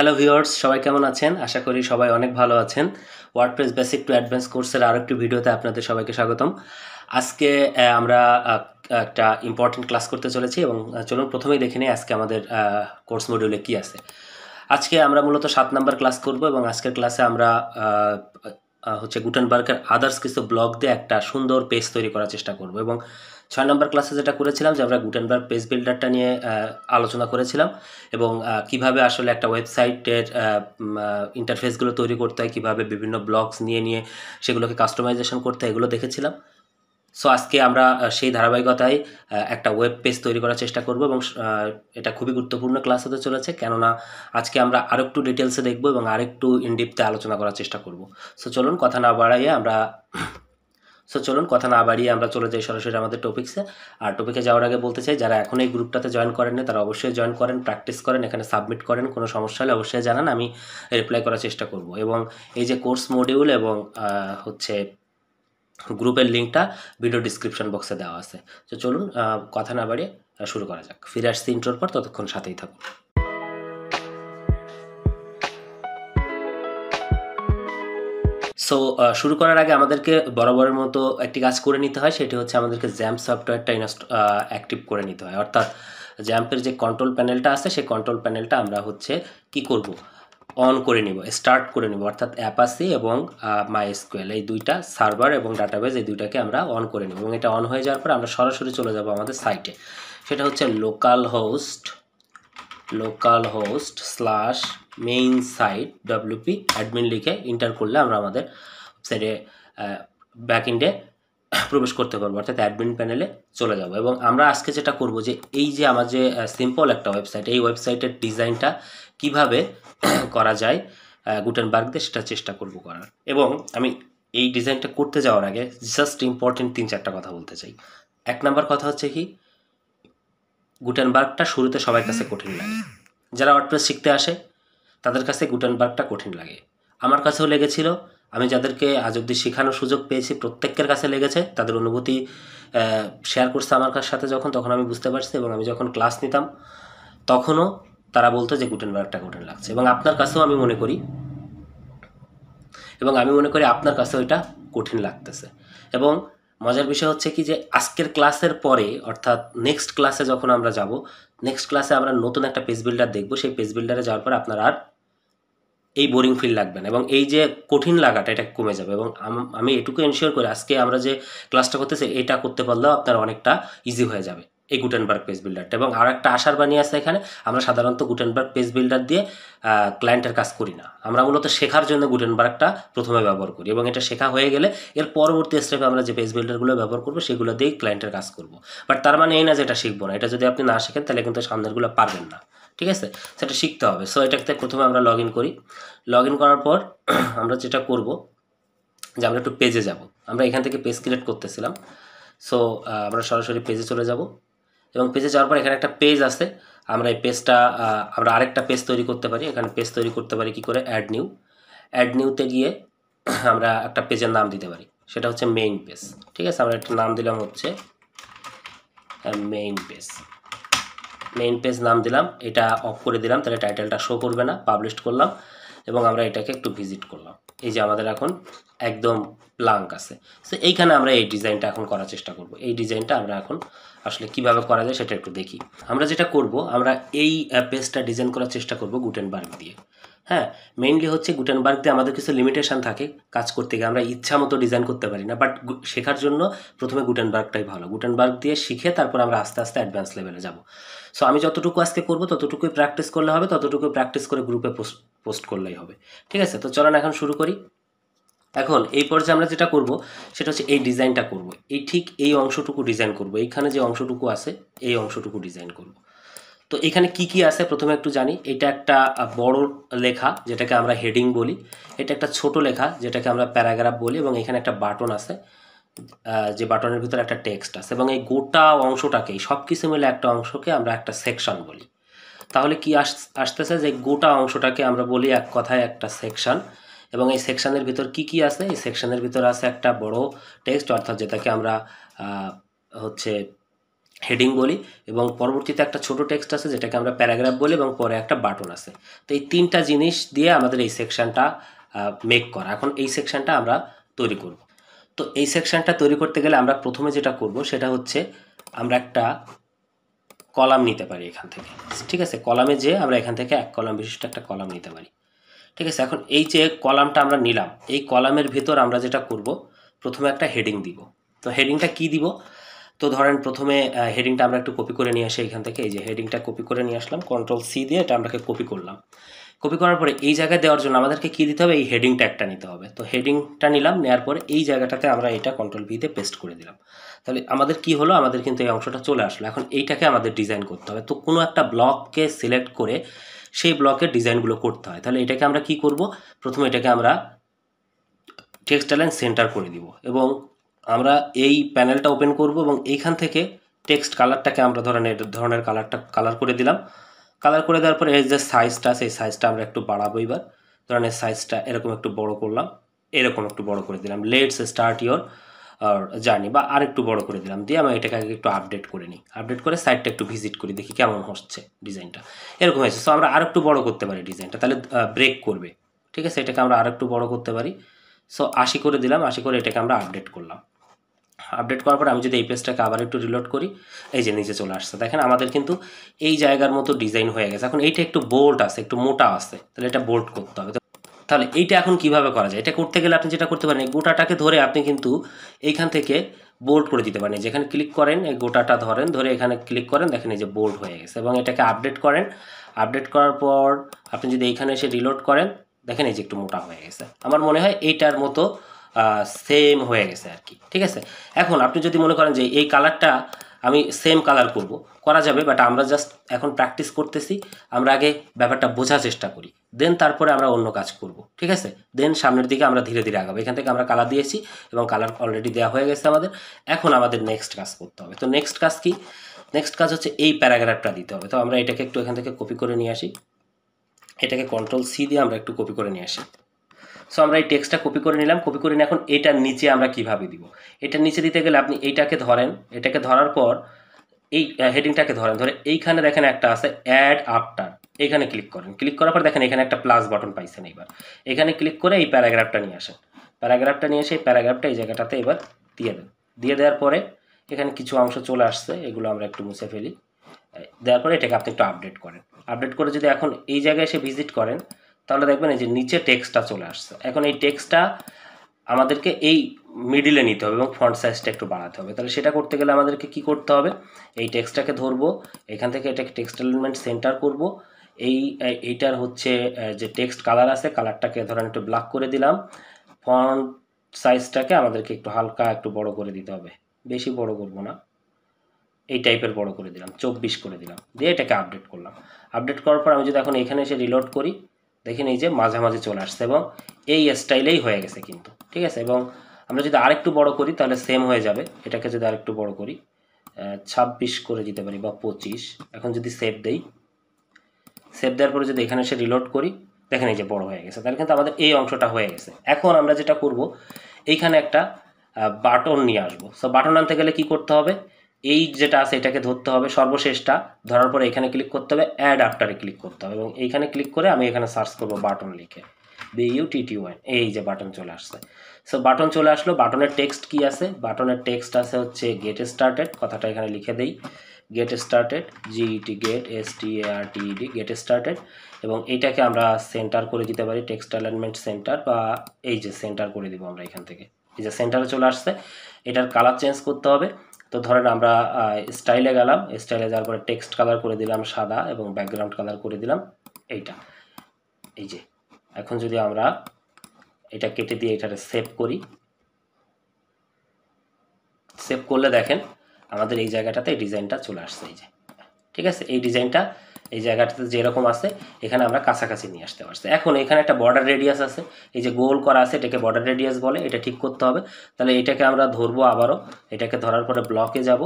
hello viewers সবাই কেমন আছেন আশা করি সবাই অনেক ভালো আছেন ওয়ার্ডপ্রেস বেসিক টু অ্যাডভান্স কোর্সের আরও একটি ভিডিওতে আপনাদের সবাইকে স্বাগতম আজকে আমরা একটা ইম্পর্টেন্ট ক্লাস করতে চলেছি এবং চলুন প্রথমেই দেখে নিই আজকে আমাদের কোর্স মডিউলে কী আছে আজকে আমরা মূলত সাত নাম্বার ক্লাস করব এবং আজকের ক্লাসে আমরা হচ্ছে গুটেনবার্গের আদার্স কিছু ব্লগ দিয়ে একটা সুন্দর পেজ তৈরি করার চেষ্টা করব এবং ছয় নম্বর ক্লাসে যেটা করেছিলাম যে আমরা গুটেনবার্গ পেজ বিল্ডারটা নিয়ে আলোচনা করেছিলাম এবং কিভাবে আসলে একটা ওয়েবসাইটের ইন্টারফেসগুলো তৈরি করতে হয় কীভাবে বিভিন্ন ব্লগস নিয়ে নিয়ে সেগুলোকে কাস্টমাইজেশন করতে এগুলো দেখেছিলাম সো আজকে আমরা সেই ধারাবাহিকতায় একটা ওয়েব পেজ তৈরি করার চেষ্টা করব এবং এটা খুবই গুরুত্বপূর্ণ ক্লাস হতে চলেছে কেননা আজকে আমরা আরও একটু ডিটেলসে দেখব এবং আরেকটু ইনডিপতে আলোচনা করার চেষ্টা করব সো চলুন কথা না বাড়াইয়ে আমরা সো চলুন কথা না বাড়িয়ে আমরা চলে যাই সরাসরি আমাদের টপিক্সে আর টপিকে যাওয়ার আগে বলতে চাই যারা এখন এই গ্রুপটাতে জয়েন করেননি তারা অবশ্যই জয়েন করেন প্র্যাকটিস করেন এখানে সাবমিট করেন কোনো সমস্যা হলে অবশ্যই জানান আমি রিপ্লাই করার চেষ্টা করব এবং এই যে কোর্স মডিউল এবং হচ্ছে গ্রুপের লিঙ্কটা ভিডিও ডিসক্রিপশন বক্সে দেওয়া আছে তো চলুন কথা না বাড়িয়ে শুরু করা যাক ফিরে আসছি ইন্ট্রোর পর ততক্ষণ সাথেই থাকুন সো শুরু করার আগে আমাদেরকে বরাবরের মতো একটি কাজ করে নিতে হয় সেটি হচ্ছে আমাদেরকে জ্যাম সফটওয়্যারটা ইনস্ট অ্যাক্টিভ করে নিতে হয় অর্থাৎ জ্যাম্পের যে কন্ট্রোল প্যানেলটা আছে সেই কন্ট্রোল প্যানেলটা আমরা হচ্ছে কি করব অন করে নিব স্টার্ট করে নিব অর্থাৎ অ্যাপাসি এবং মাই স্কুয়েল এই দুইটা সার্ভার এবং ডাটাবেজ এই দুইটাকে আমরা অন করে নিব এবং এটা অন হয়ে যাওয়ার পর আমরা সরাসরি চলে যাব আমাদের সাইটে সেটা হচ্ছে local host local host slash main site WP admin লিখে ইন্টার করলে আমরা আমাদের ওয়েবসাইটে ইন্ডে প্রবেশ করতে পারবো অর্থাৎ অ্যাডমিন প্যানেলে চলে যাব এবং আমরা আজকে যেটা করব যে এই যে আমার যে সিম্পল একটা ওয়েবসাইট এই ওয়েবসাইটের ডিজাইনটা কিভাবে করা যায় গুটেনবার্গ দিয়ে সেটা চেষ্টা করব করার এবং আমি এই ডিজাইনটা করতে যাওয়ার আগে জাস্ট ইম্পর্টেন্ট তিন চারটা কথা বলতে চাই এক নাম্বার কথা হচ্ছে কি গুটেনবার্গটা শুরুতে সবার কাছে কঠিন লাগে যারা অর্ডপ্রেস শিখতে আসে তাদের কাছে গুটেনবার্গটা কঠিন লাগে আমার কাছেও লেগেছিল আমি যাদেরকে আজ অব্দি শেখানোর সুযোগ পেয়েছি প্রত্যেকের কাছে লেগেছে তাদের অনুভূতি শেয়ার করছে আমার সাথে যখন তখন আমি বুঝতে পারছি এবং আমি যখন ক্লাস নিতাম তখনও তারা বলতো যে গুটেনবার্গটা কঠিন লাগছে এবং আপনার কাছেও আমি মনে করি এবং আমি মনে করি আপনার কাছেও এটা কঠিন লাগতেছে এবং মজার বিষয় হচ্ছে কি যে আজকের ক্লাসের পরে অর্থাৎ নেক্সট ক্লাসে যখন আমরা যাব নেক্সট ক্লাসে আমরা নতুন একটা পেজ বিল্ডার দেখবো সেই পেজ বিল্ডারে যাওয়ার পর আপনার আর এই বোরিং ফিল লাগবে না এবং এই যে কঠিন লাগাটা এটা কমে যাবে এবং আমি এটুকু এনশিওর করি আজকে আমরা যে ক্লাসটা করতেছি এটা করতে পারলেও আপনার অনেকটা ইজি হয়ে যাবে এই গুটেনবার্গ পেজ বিল্ডারটা এবং আর একটা আশার বাণী আছে এখানে আমরা সাধারণত গুটেনবার্গ পেজ বিল্ডার দিয়ে ক্লায়েন্টের কাজ করি না আমরা মূলত শেখার জন্য গুটেনবার্গটা প্রথমে ব্যবহার করি এবং এটা শেখা হয়ে গেলে এর পরবর্তী স্টেপে আমরা যে পেজ বিল্ডারগুলো ব্যবহার করবো সেগুলো দিয়েই ক্লায়েন্টের কাজ করব বাট তার মানে এই না যে এটা শিখবো না এটা যদি আপনি না শেখেন তাহলে কিন্তু সামনেরগুলো পারবেন না ঠিক আছে সেটা শিখতে হবে সো এটাতে প্রথমে আমরা লগ করি লগ করার পর আমরা যেটা করব যে আমরা একটু পেজে যাব আমরা এখান থেকে পেজ ক্রিয়েট করতেছিলাম সো আমরা সরাসরি পেজে চলে যাব এবং পেজে যাওয়ার পর এখানে একটা পেজ আছে আমরা এই পেজটা আমরা আরেকটা পেজ তৈরি করতে পারি এখানে পেজ তৈরি করতে পারি কি করে অ্যাড নিউ অ্যাড নিউতে গিয়ে আমরা একটা পেজের নাম দিতে পারি সেটা হচ্ছে মেইন পেজ ঠিক আছে আমরা একটা নাম দিলাম হচ্ছে মেইন পেজ মেইন পেজ নাম দিলাম এটা অফ করে দিলাম তাহলে টাইটেলটা শো করবে না পাবলিশ করলাম এবং আমরা এটাকে একটু ভিজিট করলাম এই যে আমাদের এখন একদম প্লাঙ্ক আছে সো এইখানে আমরা এই ডিজাইনটা এখন করার চেষ্টা করব এই ডিজাইনটা আমরা এখন আসলে কিভাবে করা যায় সেটা একটু দেখি আমরা যেটা করব আমরা এই পেজটা ডিজাইন করার চেষ্টা করব গুটেনবার্গ দিয়ে হ্যাঁ মেইনলি হচ্ছে গুটেনবার্গ দিয়ে আমাদের কিছু লিমিটেশান থাকে কাজ করতে গিয়ে আমরা ইচ্ছা মতো ডিজাইন করতে পারি না বাট শেখার জন্য প্রথমে গুটেনবার্গটাই ভালো গুটেনবার্গ দিয়ে শিখে তারপর আমরা আস্তে আস্তে অ্যাডভান্স লেভেলে যাব সো আমি যতটুকু আজকে করবো ততটুকুই প্র্যাকটিস করলে হবে ততটুকুই প্র্যাকটিস করে গ্রুপে পোস্ট পোস্ট করলেই হবে ঠিক আছে তো চলেন এখন শুরু করি এখন এই পর্যায়ে আমরা যেটা করব সেটা হচ্ছে এই ডিজাইনটা করব এই ঠিক এই অংশটুকু ডিজাইন করব এইখানে যে অংশটুকু আছে এই অংশটুকু ডিজাইন করব তো এখানে কি কি আছে প্রথমে একটু জানি এটা একটা বড় লেখা যেটাকে আমরা হেডিং বলি এটা একটা ছোট লেখা যেটাকে আমরা প্যারাগ্রাফ বলি এবং এখানে একটা বাটন আছে যে বাটনের ভিতরে একটা টেক্সট আছে এবং এই গোটা অংশটাকে সব কিছু মিলে একটা অংশকে আমরা একটা সেকশন বলি তাহলে কি আস আসতেছে যে গোটা অংশটাকে আমরা বলি এক কথায় একটা সেকশন এবং এই সেকশনের ভিতর কি কি আছে এই সেকশনের ভিতর আছে একটা বড় টেক্সট অর্থাৎ যেটাকে আমরা হচ্ছে হেডিং বলি এবং পরবর্তীতে একটা ছোট টেক্সট আছে যেটাকে আমরা প্যারাগ্রাফ বলি এবং পরে একটা বাটন আছে তো এই তিনটা জিনিস দিয়ে আমাদের এই সেকশনটা মেক করা এখন এই সেকশনটা আমরা তৈরি করব তো এই সেকশানটা তৈরি করতে গেলে আমরা প্রথমে যেটা করব সেটা হচ্ছে আমরা একটা কলাম নিতে পারি এখান থেকে ঠিক আছে কলামে যে আমরা এখান থেকে এক কলাম বিশিষ্ট একটা কলাম নিতে পারি ঠিক আছে এখন এই যে কলামটা আমরা নিলাম এই কলামের ভিতর আমরা যেটা করব প্রথমে একটা হেডিং দিব তো হেডিংটা কি দিব তো ধরেন প্রথমে হেডিংটা আমরা একটু কপি করে নিয়ে আসি এখান থেকে এই যে হেডিংটা কপি করে নিয়ে আসলাম কন্ট্রোল সি দিয়ে এটা আমরাকে কপি করলাম কপি করার পরে এই জায়গায় দেওয়ার জন্য আমাদেরকে কী দিতে হবে এই হেডিং ট্যাগটা নিতে হবে তো হেডিংটা নিলাম নেওয়ার পরে এই জায়গাটাতে আমরা এটা কন্ট্রোল ভিতে পেস্ট করে দিলাম তাহলে আমাদের কি হলো আমাদের কিন্তু এই অংশটা চলে আসলো এখন এইটাকে আমাদের ডিজাইন করতে হবে তো কোনো একটা ব্লককে সিলেক্ট করে সেই ব্লকের ডিজাইনগুলো করতে হয় তাহলে এটাকে আমরা কি করব প্রথমে এটাকে আমরা টেক্সট সেন্টার করে দিব এবং আমরা এই প্যানেলটা ওপেন করব এবং এইখান থেকে টেক্সট কালারটাকে আমরা ধরেন এর ধরনের কালারটা কালার করে দিলাম কালার করে দেওয়ার পরে এর যে সাইজটা সেই সাইজটা আমরা একটু বাড়াবো এবার ধরেন এর সাইজটা এরকম একটু বড় করলাম এরকম একটু বড় করে দিলাম লেটস স্টার্ট ইয়োর জার্নি বা আর একটু বড় করে দিলাম দিয়ে আমি এটাকে আগে একটু আপডেট করে নিই আপডেট করে সাইডটা একটু ভিজিট করি দেখি কেমন হচ্ছে ডিজাইনটা এরকম হয়েছে সো আমরা আর একটু বড় করতে পারি ডিজাইনটা তাহলে ব্রেক করবে ঠিক আছে এটাকে আমরা আর একটু বড় করতে পারি সো আশি করে দিলাম আশি করে এটাকে আমরা আপডেট করলাম আপডেট করার পর আমি যদি এই পেজটাকে আবার একটু রিলোড করি এই যে নিচে চলে আসছে দেখেন আমাদের কিন্তু এই জায়গার মতো ডিজাইন হয়ে গেছে এখন এইটা একটু বোল্ট আছে একটু মোটা আছে তাহলে এটা বোল্ট করতে হবে তাহলে এইটা এখন কিভাবে করা যায় এটা করতে গেলে আপনি যেটা করতে পারেন এই গোটাটাকে ধরে আপনি কিন্তু এইখান থেকে বোল্ড করে দিতে পারেন যেখানে ক্লিক করেন এই গোটাটা ধরেন ধরে এখানে ক্লিক করেন দেখেন এই যে বোল্ড হয়ে গেছে এবং এটাকে আপডেট করেন আপডেট করার পর আপনি যদি এইখানে এসে রিলোড করেন দেখেন এই যে একটু মোটা হয়ে গেছে আমার মনে হয় এইটার মতো সেম হয়ে গেছে আর কি ঠিক আছে এখন আপনি যদি মনে করেন যে এই কালারটা আমি সেম কালার করব করা যাবে বাট আমরা জাস্ট এখন প্র্যাকটিস করতেছি আমরা আগে ব্যাপারটা বোঝার চেষ্টা করি দেন তারপরে আমরা অন্য কাজ করব ঠিক আছে দেন সামনের দিকে আমরা ধীরে ধীরে আগাবো এখান থেকে আমরা কালার দিয়েছি এবং কালার অলরেডি দেওয়া হয়ে গেছে আমাদের এখন আমাদের নেক্সট কাজ করতে হবে তো নেক্সট কাজ কি নেক্সট কাজ হচ্ছে এই প্যারাগ্রাফটা দিতে হবে তো আমরা এটাকে একটু এখান থেকে কপি করে নিয়ে আসি এটাকে কন্ট্রোল সি দিয়ে আমরা একটু কপি করে নিয়ে আসি সো আমরা এই টেক্সটটা কপি করে নিলাম কপি করে নিয়ে এখন এটার নিচে আমরা কিভাবে দিব এটার নিচে দিতে গেলে আপনি এইটাকে ধরেন এটাকে ধরার পর এই হেডিংটাকে ধরেন ধরে এইখানে দেখেন একটা আছে অ্যাড আপটার এখানে ক্লিক করেন ক্লিক করার পর দেখেন এখানে একটা প্লাস বাটন পাইছেন এইবার এখানে ক্লিক করে এই প্যারাগ্রাফটা নিয়ে আসেন প্যারাগ্রাফটা নিয়ে এসে এই প্যারাগ্রাফটা এই জায়গাটাতে এবার দিয়ে দেন দিয়ে দেওয়ার পরে এখানে কিছু অংশ চলে আসছে এগুলো আমরা একটু মুছে ফেলি দেওয়ার পরে এটাকে আপনি একটু আপডেট করেন আপডেট করে যদি এখন এই জায়গায় এসে ভিজিট করেন তাহলে দেখবেন এই যে নিচে টেক্সটটা চলে আসছে এখন এই টেক্সটটা আমাদেরকে এই মিডিলে নিতে হবে এবং ফন্ট সাইজটা একটু বাড়াতে হবে তাহলে সেটা করতে গেলে আমাদেরকে কি করতে হবে এই টেক্সটটাকে ধরবো এখান থেকে এটাকে টেক্সট এলিমেন্ট সেন্টার করব এই এইটার হচ্ছে যে টেক্সট কালার আছে কালারটাকে ধরেন একটু ব্ল্যাক করে দিলাম ফন্ট সাইজটাকে আমাদেরকে একটু হালকা একটু বড় করে দিতে হবে বেশি বড় করব না এই টাইপের বড় করে দিলাম চব্বিশ করে দিলাম দিয়ে এটাকে আপডেট করলাম আপডেট করার পর আমি যদি এখন এখানে এসে রিলোড করি দেখেন এই যে মাঝামাঝি চলে আসছে এবং এই স্টাইলেই হয়ে গেছে কিন্তু ঠিক আছে এবং আমরা যদি আরেকটু বড় করি তাহলে সেম হয়ে যাবে এটাকে যদি আরেকটু বড় করি ছাব্বিশ করে দিতে পারি বা পঁচিশ এখন যদি সেভ দেই সেভ দেওয়ার পরে যদি এখানে এসে রিলোড করি দেখেন এই যে বড় হয়ে গেছে তাহলে কিন্তু আমাদের এই অংশটা হয়ে গেছে এখন আমরা যেটা করব এইখানে একটা বাটন নিয়ে আসবো সো বাটন আনতে গেলে কি করতে হবে এই যেটা আছে এটাকে ধরতে হবে সর্বশেষটা ধরার পরে এখানে ক্লিক করতে হবে অ্যাড আফটারে ক্লিক করতে হবে এবং এইখানে ক্লিক করে আমি এখানে সার্চ করব বাটন লিখে বিইউ টিটিওয়ান এই যে বাটন চলে আসছে সো বাটন চলে আসলো বাটনের টেক্সট কি আছে বাটনের টেক্সট আছে হচ্ছে গেট স্টার্টেড কথাটা এখানে লিখে দেই get started G E T get S T R T E D get started এবং এটাকে আমরা সেন্টার করে দিতে পারি টেক্সট অ্যালাইনমেন্ট সেন্টার বা এই যে সেন্টার করে দিব আমরা এখান থেকে এই যে সেন্টারে চলে আসছে এটার কালার চেঞ্জ করতে হবে তো ধরেন আমরা স্টাইলে গেলাম স্টাইলে যাওয়ার পরে টেক্সট কালার করে দিলাম সাদা এবং ব্যাকগ্রাউন্ড কালার করে দিলাম এইটা এই যে এখন যদি আমরা এটা কেটে দিয়ে এটা সেভ করি সেভ করলে দেখেন আমাদের এই জায়গাটাতে ডিজাইনটা চলে আসছে এই যে ঠিক আছে এই ডিজাইনটা এই জায়গাটাতে যেরকম আছে এখানে আমরা কাছাকাছি নিয়ে আসতে পারছি এখন এখানে একটা বর্ডার রেডিয়াস আছে এই যে গোল করা আছে এটাকে বর্ডার রেডিয়াস বলে এটা ঠিক করতে হবে তাহলে এটাকে আমরা ধরবো আবারও এটাকে ধরার পরে ব্লকে যাব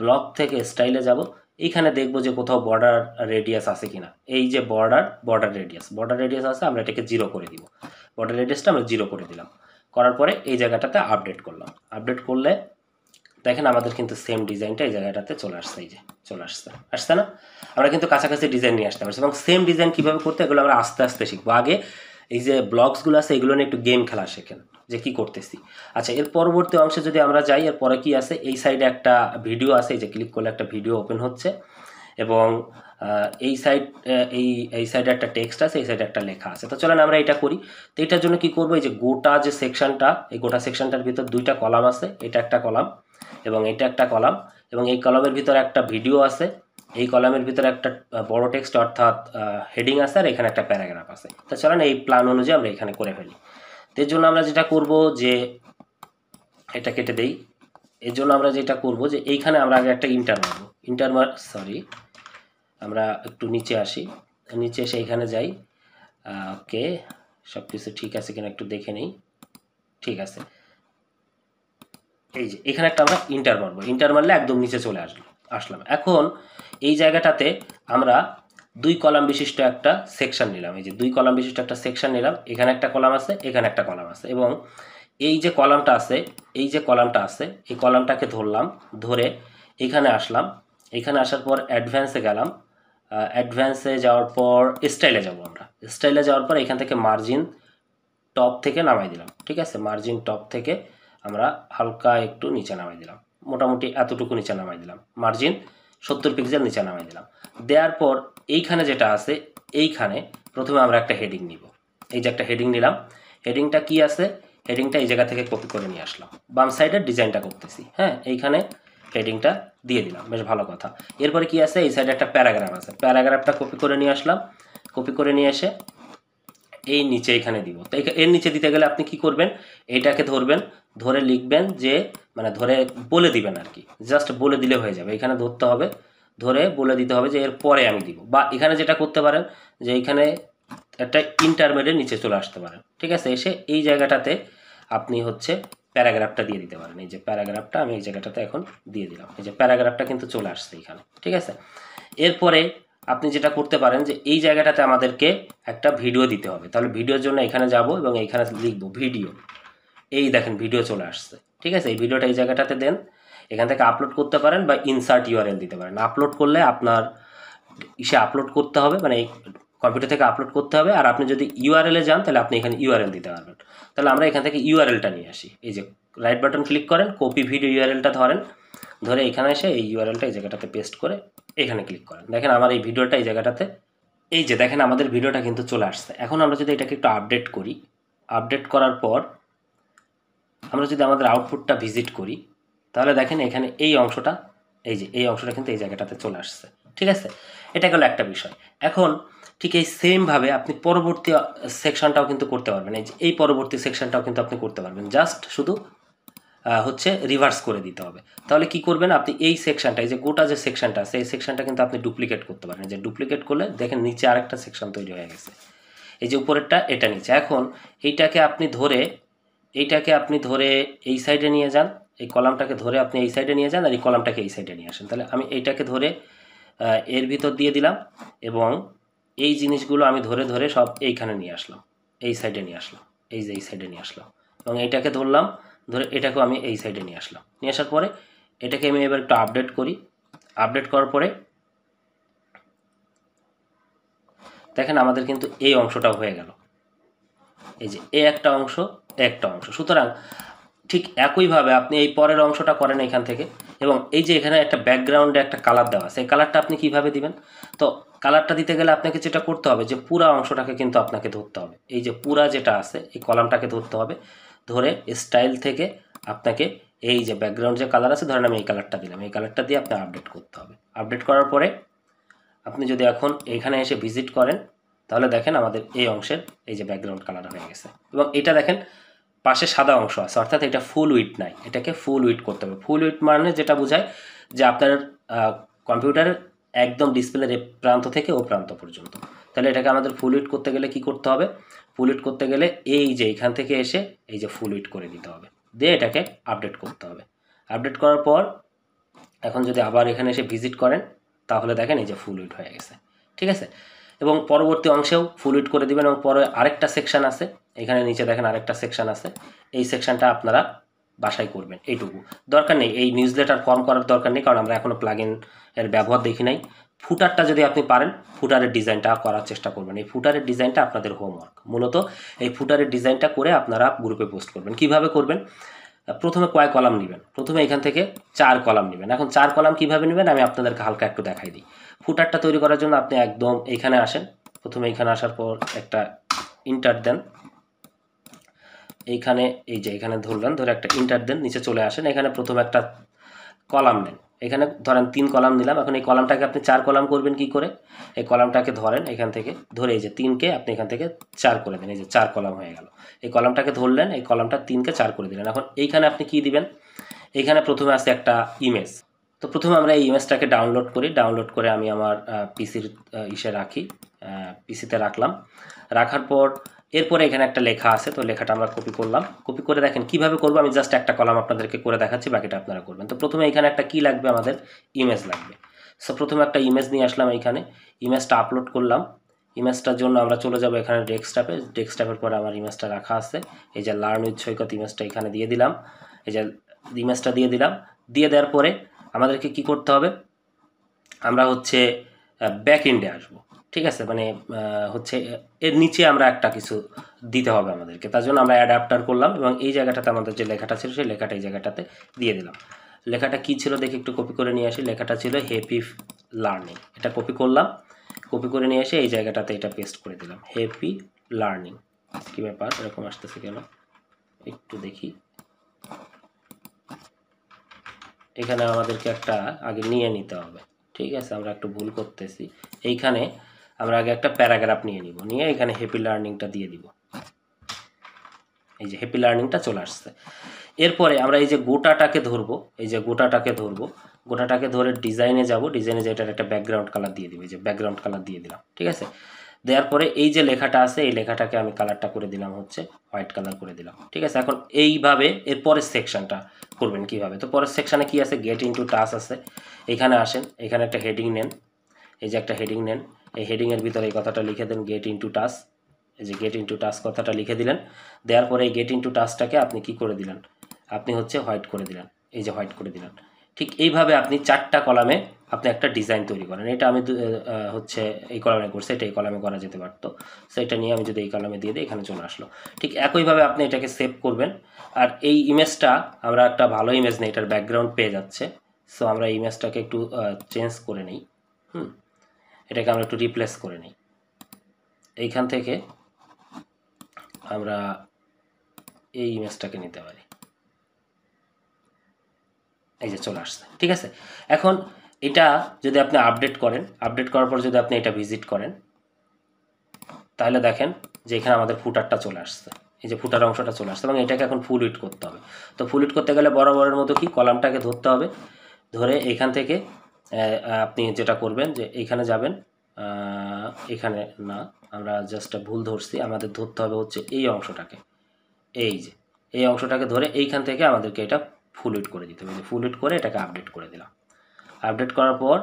ব্লক থেকে স্টাইলে যাব এইখানে দেখবো যে কোথাও বর্ডার রেডিয়াস আছে কিনা এই যে border border radius border radius আছে আমরা এটাকে জিরো করে দিব বর্ডার রেডিয়াসটা আমরা জিরো করে দিলাম করার পরে এই জায়গাটাতে আপডেট করলাম আপডেট করলে দেখেন আমাদের কিন্তু সেম ডিজাইনটা এই জায়গাটাতে চলে আসছে এই যে চলে আসছে আসছে না আমরা কিন্তু কাছাকাছি ডিজাইন নিয়ে আসতে পারছি এবং সেম ডিজাইন কীভাবে করতে এগুলো আমরা আস্তে আস্তে শিখবো আগে এই যে ব্লগসগুলো আছে এগুলো নিয়ে একটু গেম খেলা শেখেন যে কি করতেছি আচ্ছা এর পরবর্তী অংশে যদি আমরা যাই এর পরে কি আছে এই সাইডে একটা ভিডিও আছে এই যে ক্লিক করলে একটা ভিডিও ওপেন হচ্ছে এবং এই সাইড এই এই সাইডে একটা টেক্সট আছে এই সাইডে একটা লেখা আছে তো চলেন আমরা এটা করি তো এটার জন্য কি করবো এই যে গোটা যে সেকশনটা এই গোটা সেকশনটার ভিতর দুইটা কলাম আছে এটা একটা কলাম এবং এটা একটা কলাম এবং এই কলামের ভিতরে একটা ভিডিও আছে এই কলামের ভিতরে একটা বড় টেক্সট অর্থাৎ হেডিং আছে আর এখানে একটা প্যারাগ্রাফ আছে তো চলেন এই প্ল্যান অনুযায়ী আমরা এখানে করে ফেলি তো এর জন্য আমরা যেটা করব যে এটা কেটে দেই এর জন্য আমরা যেটা করব যে এইখানে আমরা আগে একটা ইন্টার মারব ইন্টার মার সরি আমরা একটু নিচে আসি নিচে এসে এখানে যাই ওকে সব কিছু ঠিক আছে কিনা একটু দেখে নিই ঠিক আছে এই যে এখানে একটা আমরা ইন্টার মারবো ইন্টার মারলে একদম নিচে চলে আসলো আসলাম এখন এই জায়গাটাতে আমরা দুই কলাম বিশিষ্ট একটা সেকশন নিলাম এই যে দুই কলাম বিশিষ্ট একটা সেকশন নিলাম এখানে একটা কলাম আছে এখানে একটা কলাম আছে এবং এই যে কলামটা আছে এই যে কলামটা আছে এই কলামটাকে ধরলাম ধরে এখানে আসলাম এখানে আসার পর অ্যাডভান্সে গেলাম অ্যাডভান্সে যাওয়ার পর স্টাইলে যাব আমরা স্টাইলে যাওয়ার পর এখান থেকে মার্জিন টপ থেকে নামাই দিলাম ঠিক আছে মার্জিন টপ থেকে আমরা হালকা একটু নিচে নামাই দিলাম মোটামুটি এতটুকু নিচে নামাই দিলাম মার্জিন সত্তর পিক্সেল নিচে নামাই দিলাম দেওয়ার পর এইখানে যেটা আছে এইখানে প্রথমে আমরা একটা হেডিং নিব এই যে একটা হেডিং নিলাম হেডিংটা কি আছে হেডিংটা এই জায়গা থেকে কপি করে নিয়ে আসলাম বাম সাইডের ডিজাইনটা করতেছি হ্যাঁ এইখানে হেডিংটা দিয়ে দিলাম বেশ ভালো কথা এরপরে কি আছে এই সাইডে একটা প্যারাগ্রাফ আছে প্যারাগ্রাফটা কপি করে নিয়ে আসলাম কপি করে নিয়ে এসে এই নিচে এখানে দিব তাই এর নিচে দিতে গেলে আপনি কি করবেন এইটাকে ধরবেন ধরে লিখবেন যে মানে ধরে বলে দিবেন আর কি জাস্ট বলে দিলে হয়ে যাবে এখানে ধরতে হবে ধরে বলে দিতে হবে যে এর পরে আমি দিব বা এখানে যেটা করতে পারেন যে এখানে একটা ইন্টারমিডিয়েট নিচে চলে আসতে পারেন ঠিক আছে এসে এই জায়গাটাতে আপনি হচ্ছে প্যারাগ্রাফটা দিয়ে দিতে পারেন এই যে প্যারাগ্রাফটা আমি এই জায়গাটাতে এখন দিয়ে দিলাম এই যে প্যারাগ্রাফটা কিন্তু চলে আসছে এখানে ঠিক আছে এরপরে আপনি যেটা করতে পারেন যে এই জায়গাটাতে আমাদেরকে একটা ভিডিও দিতে হবে তাহলে ভিডিওর জন্য এখানে যাব এবং এখানে লিখব ভিডিও এই দেখেন ভিডিও চলে আসছে ঠিক আছে এই ভিডিওটা এই জায়গাটাতে দেন এখান থেকে আপলোড করতে পারেন বা ইনসার্ট ইউআরএল দিতে পারেন আপলোড করলে আপনার ইসে আপলোড করতে হবে মানে কম্পিউটার থেকে আপলোড করতে হবে আর আপনি যদি ইউআরএলে যান তাহলে আপনি এখানে ইউআরএল দিতে পারবেন তাহলে আমরা এখান থেকে ইউআরএলটা নিয়ে আসি এই যে রাইট বাটন ক্লিক করেন কপি ভিডিও ইউআরএলটা ধরেন ধরে এখানে এসে এই ইউআরএলটা এই জায়গাটাতে পেস্ট করে এখানে ক্লিক করেন দেখেন আমার এই ভিডিওটা এই জায়গাটাতে এই যে দেখেন আমাদের ভিডিওটা কিন্তু চলে আসছে এখন আমরা যদি এটাকে একটু আপডেট করি আপডেট করার পর আমরা যদি আমাদের আউটপুটটা ভিজিট করি তাহলে দেখেন এখানে এই অংশটা এই যে এই অংশটা কিন্তু এই জায়গাটাতে চলে আসছে ঠিক আছে এটা গেল একটা বিষয় এখন ঠিক এই সেমভাবে আপনি পরবর্তী সেকশনটাও কিন্তু করতে পারবেন এই যে এই পরবর্তী সেকশনটাও কিন্তু আপনি করতে পারবেন জাস্ট শুধু হচ্ছে রিভার্স করে দিতে হবে তাহলে কি করবেন আপনি এই সেকশানটা এই যে গোটা যে সেকশানটা আছে এই সেকশানটা কিন্তু আপনি ডুপ্লিকেট করতে পারেন যে ডুপ্লিকেট করলে দেখেন নিচে আরেকটা সেকশান তৈরি হয়ে গেছে এই যে উপরেরটা এটা নিচে এখন এইটাকে আপনি ধরে এইটাকে আপনি ধরে এই সাইডে নিয়ে যান এই কলামটাকে ধরে আপনি এই সাইডে নিয়ে যান আর এই কলামটাকে এই সাইডে নিয়ে আসেন তাহলে আমি এইটাকে ধরে এর ভিতর দিয়ে দিলাম এবং এই জিনিসগুলো আমি ধরে ধরে সব এইখানে নিয়ে আসলাম এই সাইডে নিয়ে আসলাম এই যে এই সাইডে নিয়ে আসলাম এবং এইটাকে ধরলাম ধরে এটাকেও আমি এই সাইডে নিয়ে আসলাম নিয়ে আসার পরে এটাকে আমি এবার একটু আপডেট করি আপডেট করার পরে দেখেন আমাদের কিন্তু এই অংশটাও হয়ে গেল এই যে এ একটা অংশ একটা অংশ সুতরাং ঠিক একইভাবে আপনি এই পরের অংশটা করেন এখান থেকে এবং এই যে এখানে একটা ব্যাকগ্রাউন্ডে একটা কালার দেওয়া আছে কালারটা আপনি কিভাবে দিবেন তো কালারটা দিতে গেলে আপনাকে যেটা করতে হবে যে পুরা অংশটাকে কিন্তু আপনাকে ধরতে হবে এই যে পুরা যেটা আছে এই কলামটাকে ধরতে হবে ধরে স্টাইল থেকে আপনাকে এই যে ব্যাকগ্রাউন্ড যে কালার আছে ধরেন আমি এই কালারটা দিলাম এই কালারটা দিয়ে আপনার আপডেট করতে হবে আপডেট করার পরে আপনি যদি এখন এখানে এসে ভিজিট করেন তাহলে দেখেন আমাদের এই অংশের এই যে ব্যাকগ্রাউন্ড কালার হয়ে গেছে এবং এটা দেখেন পাশে সাদা অংশ আছে অর্থাৎ এটা ফুল উইট নাই এটাকে ফুল উইট করতে হবে ফুল উইট মানে যেটা বোঝায় যে আপনার কম্পিউটারের একদম ডিসপ্লের প্রান্ত থেকে ও প্রান্ত পর্যন্ত তাহলে এটাকে আমাদের ফুল উইট করতে গেলে কি করতে হবে ফুল ইট করতে গেলে এই যে এখান থেকে এসে এই যে ফুল উইট করে দিতে হবে দিয়ে এটাকে আপডেট করতে হবে আপডেট করার পর এখন যদি আবার এখানে এসে ভিজিট করেন তাহলে দেখেন এই যে ফুল উইট হয়ে গেছে ঠিক আছে এবং পরবর্তী অংশেও ফুল উইট করে দেবেন এবং পরে আরেকটা সেকশান আছে এখানে নিচে দেখেন আরেকটা সেকশান আছে এই সেকশানটা আপনারা বাসায় করবেন এইটুকু দরকার নেই এই নিউজ লেটার ফর্ম করার দরকার নেই কারণ আমরা এখনও প্লাগ এর ব্যবহার দেখি নাই ফুটারটা যদি আপনি পারেন ফুটারের ডিজাইনটা করার চেষ্টা করবেন এই ফুটারের ডিজাইনটা আপনাদের হোমওয়ার্ক মূলত এই ফুটারের ডিজাইনটা করে আপনারা গ্রুপে পোস্ট করবেন কিভাবে করবেন প্রথমে কয় কলাম নেবেন প্রথমে এখান থেকে চার কলাম নেবেন এখন চার কলাম কিভাবে নেবেন আমি আপনাদেরকে হালকা একটু দেখাই দিই ফুটারটা তৈরি করার জন্য আপনি একদম এখানে আসেন প্রথমে এখানে আসার পর একটা ইন্টার দেন এইখানে এই যে এখানে ধরলেন ধরে একটা ইন্টার দেন নিচে চলে আসেন এখানে প্রথমে একটা কলাম নেন এখানে ধরেন তিন কলাম নিলাম এখন এই কলামটাকে আপনি চার কলাম করবেন কি করে এই কলামটাকে ধরেন এখান থেকে ধরে এই যে তিনকে আপনি এখান থেকে চার করে দেন এই যে চার কলাম হয়ে গেল এই কলামটাকে ধরলেন এই কলামটা তিনকে চার করে দিলেন এখন এইখানে আপনি কি দিবেন এখানে প্রথমে আছে একটা ইমেজ তো প্রথমে আমরা এই ইমেজটাকে ডাউনলোড করি ডাউনলোড করে আমি আমার পিসির ইসে রাখি পিসিতে রাখলাম রাখার পর এরপরে এখানে একটা লেখা আছে তো লেখাটা আমরা কপি করলাম কপি করে দেখেন কিভাবে করবো আমি জাস্ট একটা কলাম আপনাদেরকে করে দেখাচ্ছি বাকিটা আপনারা করবেন তো প্রথমে এখানে একটা কি লাগবে আমাদের ইমেজ লাগবে সো প্রথমে একটা ইমেজ নিয়ে আসলাম এখানে ইমেজটা আপলোড করলাম ইমেজটার জন্য আমরা চলে যাব এখানে ডেস্কটপে ডেস্কটপের পরে আমার ইমেজটা রাখা আছে এই যে লার্ন উইথ সৈকত ইমেজটা এখানে দিয়ে দিলাম এই যে ইমেজটা দিয়ে দিলাম দিয়ে দেওয়ার পরে আমাদেরকে কি করতে হবে আমরা হচ্ছে ব্যাক এন্ডে আসবো ঠিক আছে মানে হচ্ছে এর নিচে আমরা একটা কিছু দিতে হবে আমাদেরকে তার জন্য আমরা অ্যাডাপ্টার করলাম এবং এই জায়গাটাতে আমাদের যে লেখাটা ছিল সেই লেখাটা এই জায়গাটাতে দিয়ে দিলাম লেখাটা কি ছিল দেখে একটু কপি করে নিয়ে আসি লেখাটা ছিল হ্যাপি লার্নিং এটা কপি করলাম কপি করে নিয়ে এসে এই জায়গাটাতে এটা পেস্ট করে দিলাম হ্যাপি লার্নিং কী ব্যাপার এরকম আসতেছে কেন একটু দেখি এখানে আমাদেরকে একটা আগে নিয়ে নিতে হবে ঠিক আছে আমরা একটু ভুল করতেছি এইখানে আমরা আগে একটা প্যারাগ্রাফ নিয়ে নিব নিয়ে এখানে হ্যাপি লার্নিংটা দিয়ে দিব এই যে হ্যাপি লার্নিংটা চলে আসছে এরপরে আমরা এই যে গোটাটাকে ধরবো এই যে গোটাটাকে ধরবো গোটাটাকে ধরে ডিজাইনে যাব ডিজাইনে যে এটার একটা ব্যাকগ্রাউন্ড কালার দিয়ে দিব এই যে ব্যাকগ্রাউন্ড কালার দিয়ে দিলাম ঠিক আছে দেওয়ার পরে এই যে লেখাটা আছে এই লেখাটাকে আমি কালারটা করে দিলাম হচ্ছে হোয়াইট কালার করে দিলাম ঠিক আছে এখন এইভাবে এর পরের সেকশানটা করবেন কিভাবে তো পরের সেকশানে কি আছে গেট ইনটু টাচ আছে এখানে আসেন এখানে একটা হেডিং নেন এই যে একটা হেডিং নেন এই হেডিংয়ের ভিতরে এই কথাটা লিখে দেন গেট ইনটু টাস এই যে গেট ইনটু টাস কথাটা লিখে দিলেন দেওয়ার পরে এই গেট ইনটু টাসটাকে আপনি কি করে দিলেন আপনি হচ্ছে হোয়াইট করে দিলেন এই যে হোয়াইট করে দিলেন ঠিক এইভাবে আপনি চারটা কলামে আপনি একটা ডিজাইন তৈরি করেন এটা আমি হচ্ছে এই কলামে করছি এটা এই কলামে করা যেতে পারতো সেটা এটা নিয়ে আমি যদি এই কলামে দিয়ে দিই এখানে চলে আসলো ঠিক একইভাবে আপনি এটাকে সেভ করবেন আর এই ইমেজটা আমরা একটা ভালো ইমেজ নেই এটার ব্যাকগ্রাউন্ড পেয়ে যাচ্ছে সো আমরা ইমেজটাকে একটু চেঞ্জ করে নিই হুম এটাকে আমরা একটু রিপ্লেস করে নিই এইখান থেকে আমরা এই ইমেজটাকে নিতে পারি এই যে চলে আসছে ঠিক আছে এখন এটা যদি আপনি আপডেট করেন আপডেট করার পর যদি আপনি এটা ভিজিট করেন তাহলে দেখেন যে এখানে আমাদের ফুটারটা চলে আসছে এই যে ফুটার অংশটা চলে আসছে এবং এটাকে এখন ফুল ইট করতে হবে তো ফুল ইট করতে গেলে বরাবরের মতো কি কলামটাকে ধরতে হবে ধরে এখান থেকে আপনি যেটা করবেন যে এইখানে যাবেন এখানে না আমরা জাস্ট ভুল ধরছি আমাদের ধরতে হবে হচ্ছে এই অংশটাকে এই যে এই অংশটাকে ধরে এইখান থেকে আমাদেরকে এটা ফুল হিট করে দিতে হবে ফুল হিট করে এটাকে আপডেট করে দিলাম আপডেট করার পর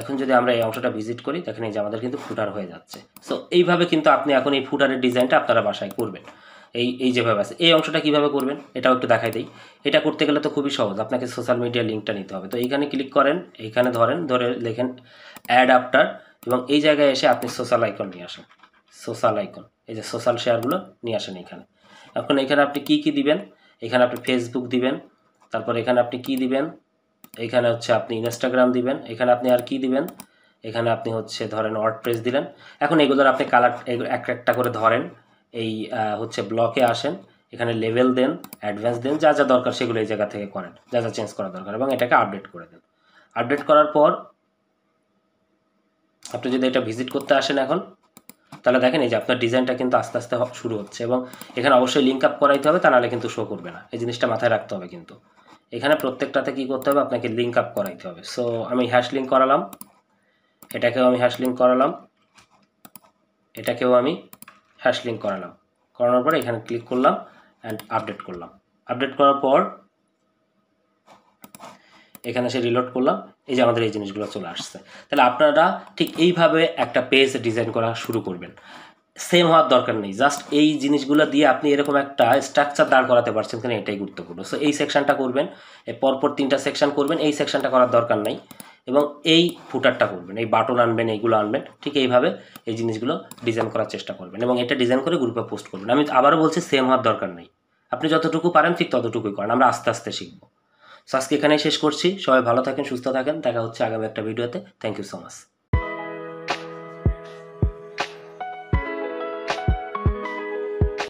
এখন যদি আমরা এই অংশটা ভিজিট করি দেখেন এই যে আমাদের কিন্তু ফুটার হয়ে যাচ্ছে সো এইভাবে কিন্তু আপনি এখন এই ফুটারের ডিজাইনটা আপনারা বাসায় করবেন এই এই যেভাবে আছে এই অংশটা কিভাবে করবেন এটাও একটু দেখাই দিই এটা করতে গেলে তো খুবই সহজ আপনাকে সোশ্যাল মিডিয়া লিঙ্কটা নিতে হবে তো এইখানে ক্লিক করেন এইখানে ধরেন ধরে লেখেন অ্যাড আফটার এবং এই জায়গায় এসে আপনি সোশ্যাল আইকন নিয়ে আসেন সোশ্যাল আইকন এই যে সোশ্যাল শেয়ারগুলো নিয়ে আসেন এখানে এখন এখানে আপনি কি কি দিবেন এখানে আপনি ফেসবুক দিবেন তারপর এখানে আপনি কি দিবেন এখানে হচ্ছে আপনি ইনস্টাগ্রাম দিবেন এখানে আপনি আর কি দিবেন এখানে আপনি হচ্ছে ধরেন ওয়ার্ড প্রেস দিলেন এখন এগুলোর আপনি কালার এক একটা করে ধরেন এই হচ্ছে ব্লকে আসেন এখানে লেভেল দেন অ্যাডভান্স দেন যা যা দরকার সেগুলো এই জায়গা থেকে করেন যা যা চেঞ্জ করা দরকার এবং এটাকে আপডেট করে দেন আপডেট করার পর আপনি যদি এটা ভিজিট করতে আসেন এখন তাহলে দেখেন এই যে আপনার ডিজাইনটা কিন্তু আস্তে আস্তে শুরু হচ্ছে এবং এখানে অবশ্যই লিঙ্ক আপ করাইতে হবে তা নাহলে কিন্তু শো করবে না এই জিনিসটা মাথায় রাখতে হবে কিন্তু এখানে প্রত্যেকটাতে কি করতে হবে আপনাকে লিঙ্ক আপ করাইতে হবে সো আমি হ্যাশ লিঙ্ক করালাম এটাকেও আমি হ্যাশ লিঙ্ক করালাম এটাকেও আমি হ্যাশ লিঙ্ক করালাম করানোর পর এখানে ক্লিক করলাম অ্যান্ড আপডেট করলাম আপডেট করার পর এখানে সে রিলোড করলাম এই যে আমাদের এই জিনিসগুলো চলে আসছে তাহলে আপনারা ঠিক এইভাবে একটা পেজ ডিজাইন করা শুরু করবেন সেম হওয়ার দরকার নেই জাস্ট এই জিনিসগুলো দিয়ে আপনি এরকম একটা স্ট্রাকচার দাঁড় করাতে পারছেন কিনা এটাই গুরুত্বপূর্ণ সো এই সেকশনটা করবেন পরপর তিনটা সেকশন করবেন এই সেকশনটা করার দরকার নেই এবং এই ফুটারটা করবেন এই বাটন আনবেন এইগুলো আনবেন ঠিক এইভাবে এই জিনিসগুলো ডিজাইন করার চেষ্টা করবেন এবং এটা ডিজাইন করে গ্রুপে পোস্ট করবেন আমি আবারও বলছি সেম হওয়ার দরকার নেই আপনি যতটুকু পারেন ঠিক ততটুকুই করেন আমরা আস্তে আস্তে শিখবো সো আজকে এখানেই শেষ করছি সবাই ভালো থাকেন সুস্থ থাকেন দেখা হচ্ছে আগামী একটা ভিডিওতে থ্যাংক ইউ সো মাচ